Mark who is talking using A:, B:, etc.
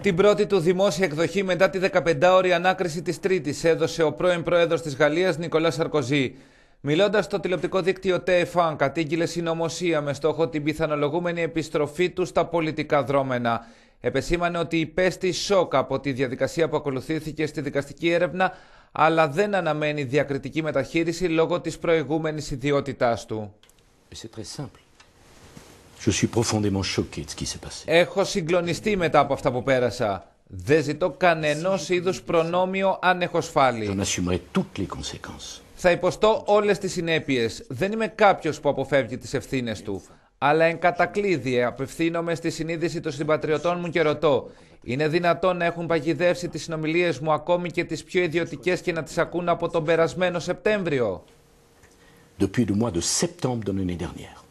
A: Την πρώτη του δημόσια εκδοχή μετά τη 15ωρη ανάκριση της Τρίτης έδωσε ο πρώην πρόεδρος της Γαλλίας Νικολάς Σαρκοζή. Μιλώντας στο τηλεοπτικό δίκτυο TF1 κατήγγειλε συνωμοσία με στόχο την πιθανολογούμενη επιστροφή του στα πολιτικά δρόμενα. Επεσήμανε ότι υπέστη σοκ από τη διαδικασία που ακολουθήθηκε στη δικαστική έρευνα αλλά δεν αναμένει διακριτική μεταχείριση λόγω της προηγούμενης ιδιότητάς του. Έχω συγκλονιστεί μετά από αυτά που πέρασα. Δεν ζητώ κανένας είδους προνόμιο αν έχω σφάλει. Θα υποστώ όλες τις συνέπειες. Δεν είμαι κάποιος που αποφεύγει τις ευθύνες του. Αλλά εν κατακλείδη απευθύνομαι στη συνείδηση των συμπατριωτών μου και ρωτώ. Είναι δυνατόν να έχουν παγιδεύσει τις συνομιλίες μου ακόμη και τις πιο ιδιωτικές και να τις ακούν από τον περασμένο Σεπτέμβριο.
B: Depuis le mois de septembre de l'année dernière.